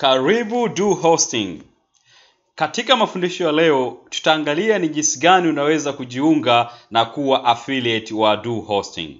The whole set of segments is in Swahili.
Karibu Do Hosting. Katika mafundisho ya leo tutaangalia ni jinsi gani unaweza kujiunga na kuwa affiliate wa Do Hosting.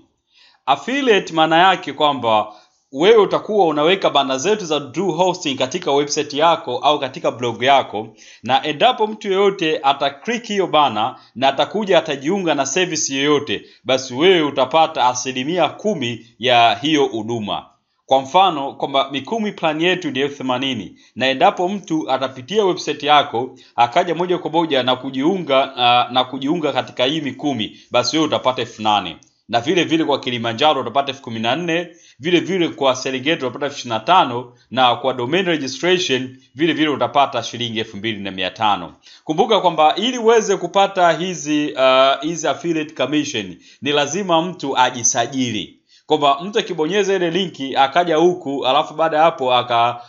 Affiliate maana yake kwamba wewe utakuwa unaweka bana zetu za Do Hosting katika website yako au katika blog yako, na endapo mtu yeyote ataklik hiyo bana na atakuja atajiunga na service yoyote, basi wewe utapata asilimia kumi ya hiyo huduma. Kwa mfano kwamba Mikumi plan yetu ni elfu themanini na endapo mtu atapitia website yako akaja moja kwa moja na kujiunga uh, na kujiunga katika hii Mikumi, basi wewe utapata elfu nane na vile vile kwa Kilimanjaro utapata elfu kumi na nne vile vile kwa Serengeti utapata elfu ishirini na tano na kwa domain registration vile vile utapata shilingi elfu mbili na mia tano. Kumbuka kwamba ili uweze kupata hizi uh, hizi affiliate commission ni lazima mtu ajisajili kwamba mtu akibonyeza ile linki akaja huku alafu baada ya hapo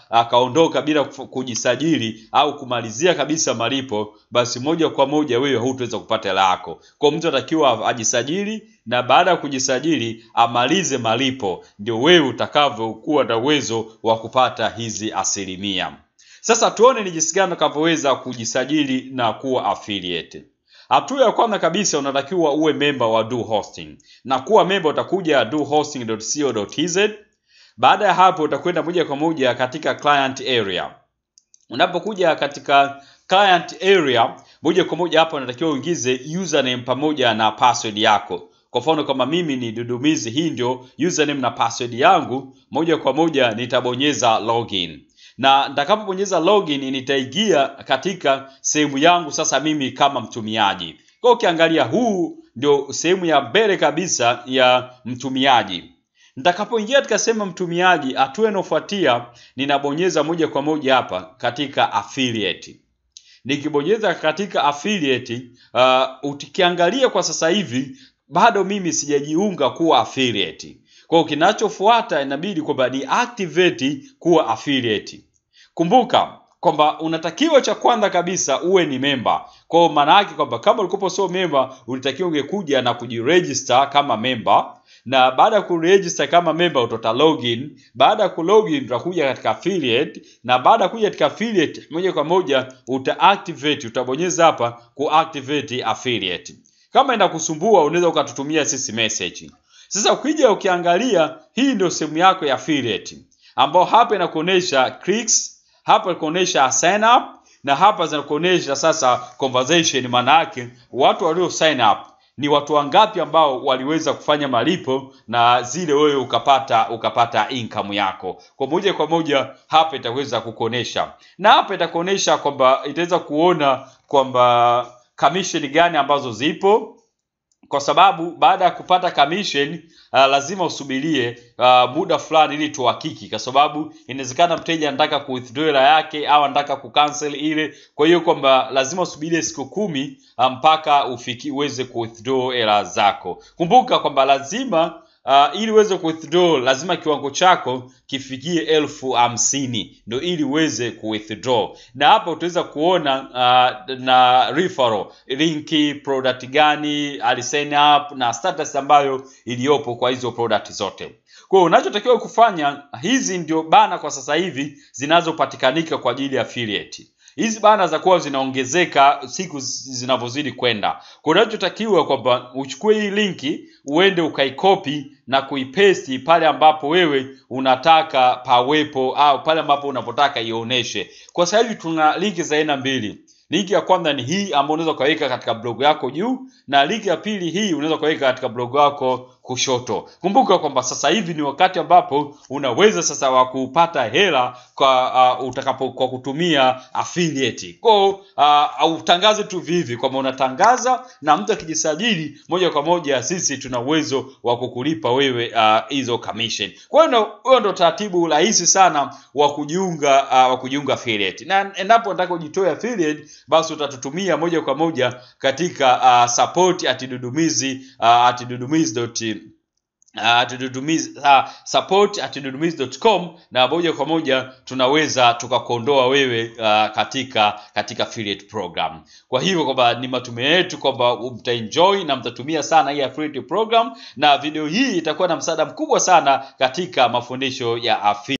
akaondoka aka bila kujisajili au kumalizia kabisa malipo, basi moja kwa moja wewe hutaweza kupata hela yako. Kwa mtu atakiwa ajisajili na baada ya kujisajili amalize malipo, ndio wewe utakavyokuwa na uwezo wa kupata hizi asilimia. Sasa tuone ni jinsi gani utakavyoweza kujisajili na kuwa affiliate. Hatua ya kwanza kabisa unatakiwa uwe memba wa Do Hosting. Na kuwa memba utakuja dohosting.co.tz. Baada ya hapo utakwenda moja kwa moja katika client area. Unapokuja katika client area moja kwa moja hapo unatakiwa uingize username pamoja na password yako. Kwa mfano kama mimi ni Dudumizi, hii ndio username na password yangu. Moja kwa moja nitabonyeza login na nitakapobonyeza login nitaingia katika sehemu yangu sasa mimi kama mtumiaji. Kwa ukiangalia huu ndio sehemu ya mbele kabisa ya mtumiaji. Nitakapoingia katika sehemu mtumiaji, hatua inayofuatia ninabonyeza moja kwa moja hapa katika affiliate. Nikibonyeza katika affiliate, uh, utikiangalia kwa sasa hivi bado mimi sijajiunga kuwa affiliate. Kwa hiyo kinachofuata inabidi kwamba ni activate kuwa affiliate. Kumbuka kwamba unatakiwa cha kwanza kabisa uwe ni memba. Kwa hiyo maana yake kwamba kama ulikuwa sio memba, ulitakiwa ungekuja na kujiregister kama memba na baada ya kuregister kama memba utota login. Baada ya kulogin utakuja katika affiliate, na baada ya kuja katika affiliate moja kwa moja uta activate, utabonyeza hapa ku activate affiliate. Kama inakusumbua unaweza ukatutumia sisi message. Sasa ukija ukiangalia, hii ndio sehemu yako ya affiliate, ambao hapa inakuonesha clicks hapa kuonesha sign up na hapa zinakuonesha sasa conversation, maana yake watu walio sign up ni watu wangapi ambao waliweza kufanya malipo na zile wewe ukapata ukapata income yako kwa moja kwa moja hapa itaweza kukuonesha, na hapa itakuonesha kwamba itaweza kuona kwamba commission gani ambazo zipo kwa sababu baada ya kupata commission uh, lazima usubirie uh, muda fulani ili tuhakiki, kwa sababu inawezekana mteja anataka ku hela yake au anataka cancel ile. Kwa hiyo kwamba lazima usubirie siku kumi ah, mpaka um, ufiki uweze kuwithdraw hela zako. Kumbuka kwamba lazima uh, ili uweze kuwithdraw lazima kiwango chako kifikie elfu hamsini ndo ili uweze kuwithdraw na hapa utaweza kuona uh, na referral linki product gani alisign up na status ambayo iliyopo kwa hizo product zote kwa unachotakiwa kufanya hizi ndio bana kwa sasa hivi zinazopatikanika kwa ajili ya affiliate hizi bana za kuwa zinaongezeka siku zinavyozidi kwenda. Kunachotakiwa kwamba uchukue hii linki uende ukaikopi na kuipesti pale ambapo wewe unataka pawepo, au pale ambapo unapotaka ioneshe. Kwa sahivi tuna linki za aina mbili. Linki ya kwanza ni hii ambayo unaweza ukaweka katika blogu yako juu, na linki ya pili hii unaweza ukaweka katika blogu yako kushoto. Kumbuka kwamba sasa hivi ni wakati ambapo unaweza sasa wa kupata hela kwa uh, utakapo kwa kutumia affiliate. Kwa uh, utangaze tu vivi kwamba unatangaza na mtu akijisajili moja kwa moja sisi tuna uwezo wa kukulipa wewe uh, hizo uh, commission. Kwa hiyo huo ndo taratibu rahisi sana wa kujiunga uh, wa kujiunga affiliate. Na endapo unataka ujitoe affiliate basi utatutumia moja kwa moja katika uh, support at dudumizi uh, at dudumizi uh, support at dudumizi.com na moja kwa moja tunaweza tukakuondoa wewe uh, katika katika affiliate program. Kwa hivyo kwamba ni matumaini yetu kwamba mtaenjoy na mtatumia sana hii affiliate program, na video hii itakuwa na msaada mkubwa sana katika mafundisho ya affiliate.